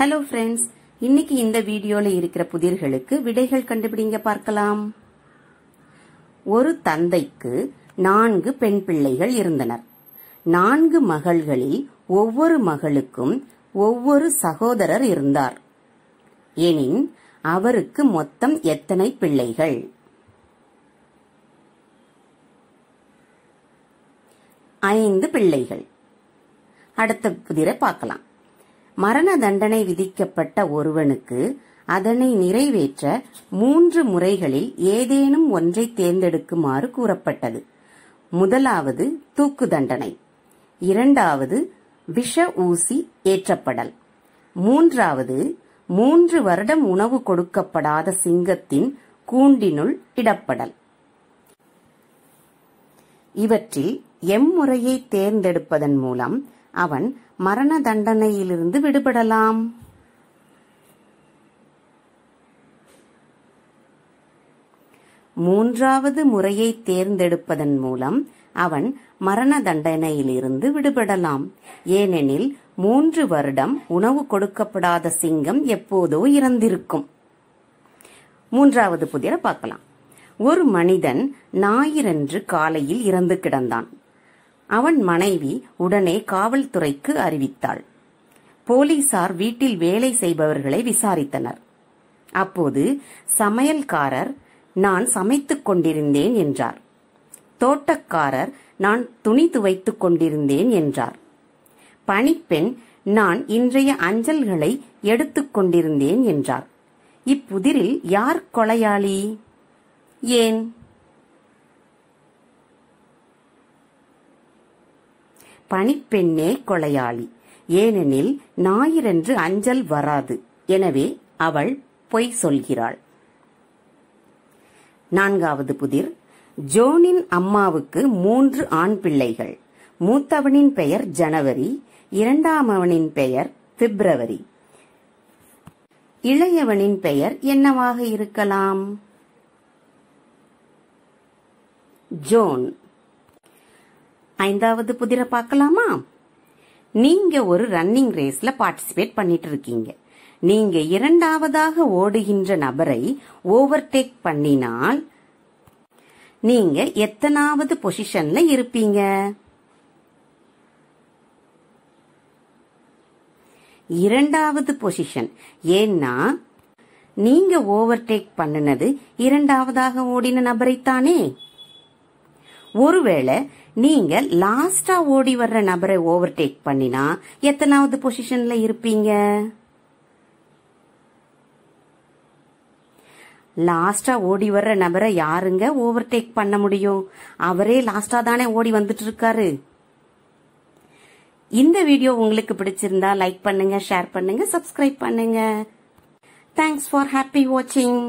hello friends இன்னைக்கு இந்த வீடியோல இருக்கிற புதிர்களுக்கு விடைகள் கண்டுபிடிங்க பார்க்கலாம் ஒரு தந்தைக்கு நான்கு பெண் பிள்ளைகள் இருந்தனர் நான்கு மகள்களில் ஒவ்வொரு மகளுக்கும் ஒவ்வொரு சகோதரர் இருந்தார் எனின் அவருக்கு மொத்தம் எத்தனை பிள்ளைகள் ஐந்து பிள்ளைகள் அடுத்த புதிரை பார்க்கலாம் மரண தண்டனை விதிக்கப்பட்ட ஒருவனுக்கு அதனை நிறைவேற்ற மூன்று முறைகளில் ஏதேனும் ஒன்றை தேர்ந்தெடுக்குமாறு கூறப்பட்டது முதலாவது தூக்கு தண்டனை இரண்டாவது விஷ ஊசி ஏற்றப்படல் மூன்றாவது மூன்று வருடம் உணவு கொடுக்கப்படாத சிங்கத்தின் கூண்டினுள் இடப்படல் இவற்றில் எம் முறையை தேர்ந்தெடுப்பதன் மூலம் அவன் மரண தண்டனையிலிருந்து விடுபடலாம் மூன்றாவது முறையை தேர்ந்தெடுப்பதன் மூலம் அவன் மரண தண்டனையிலிருந்து விடுபடலாம் ஏனெனில் மூன்று வருடம் உணவு கொடுக்கப்படாத சிங்கம் எப்போதோ இறந்திருக்கும் மூன்றாவது புதிரை பார்க்கலாம் ஒரு மனிதன் ஞாயிறன்று காலையில் இறந்து கிடந்தான் அவன் மனைவி உடனே காவல்துறைக்கு அறிவித்தாள் போலீசார் வீட்டில் வேலை செய்பவர்களை விசாரித்தனர் அப்போது சமையல்காரர் நான் சமைத்துக் கொண்டிருந்தேன் என்றார் தோட்டக்காரர் நான் துணி துவைத்துக் கொண்டிருந்தேன் என்றார் பணிப்பெண் நான் இன்றைய அஞ்சல்களை எடுத்துக் கொண்டிருந்தேன் என்றார் இப்புதிரில் யார் கொலையாளி ஏன் பணிப்பெண்ணே கொலையாளி ஏனெனில் ஞாயிறன்று அஞ்சல் வராது எனவே அவள் பொய் சொல்கிறாள் நான்காவது புதிர் ஜோனின் அம்மாவுக்கு மூன்று ஆண் பிள்ளைகள் மூத்தவனின் பெயர் ஜனவரி அவனின் பெயர் பிப்ரவரி இளையவனின் பெயர் என்னவாக இருக்கலாம் ஜோன் ஐந்தாவது புதிரை பார்க்கலாமா நீங்க ஒரு ரன்னிங் ரேஸ்ல பார்ட்டிசிபேட் பண்ணிட்டு இருக்கீங்க நீங்க இரண்டாவதாக ஓடுகின்ற நபரை ஓவர்டேக் பண்ணினால் நீங்க எத்தனாவது பொசிஷன்ல இருப்பீங்க இரண்டாவது பொசிஷன் ஏன்னா நீங்க ஓவர்டேக் பண்ணினது இரண்டாவதாக ஓடின நபரைத்தானே ஒருவேளை நீங்க லாஸ்டா ஓடி வர்ற நபரை ஓவர்டேக் பண்ணினா எத்தனாவது பொசிஷன்ல இருப்பீங்க லாஸ்டா ஓடி வர்ற நபரை யாருங்க ஓவர்டேக் பண்ண முடியும் அவரே லாஸ்டா தானே ஓடி வந்துட்டு இருக்காரு இந்த வீடியோ உங்களுக்கு பிடிச்சிருந்தா லைக் பண்ணுங்க ஷேர் பண்ணுங்க சப்ஸ்கிரைப் பண்ணுங்க தேங்க்ஸ் ஃபார் ஹாப்பி வாட்சிங்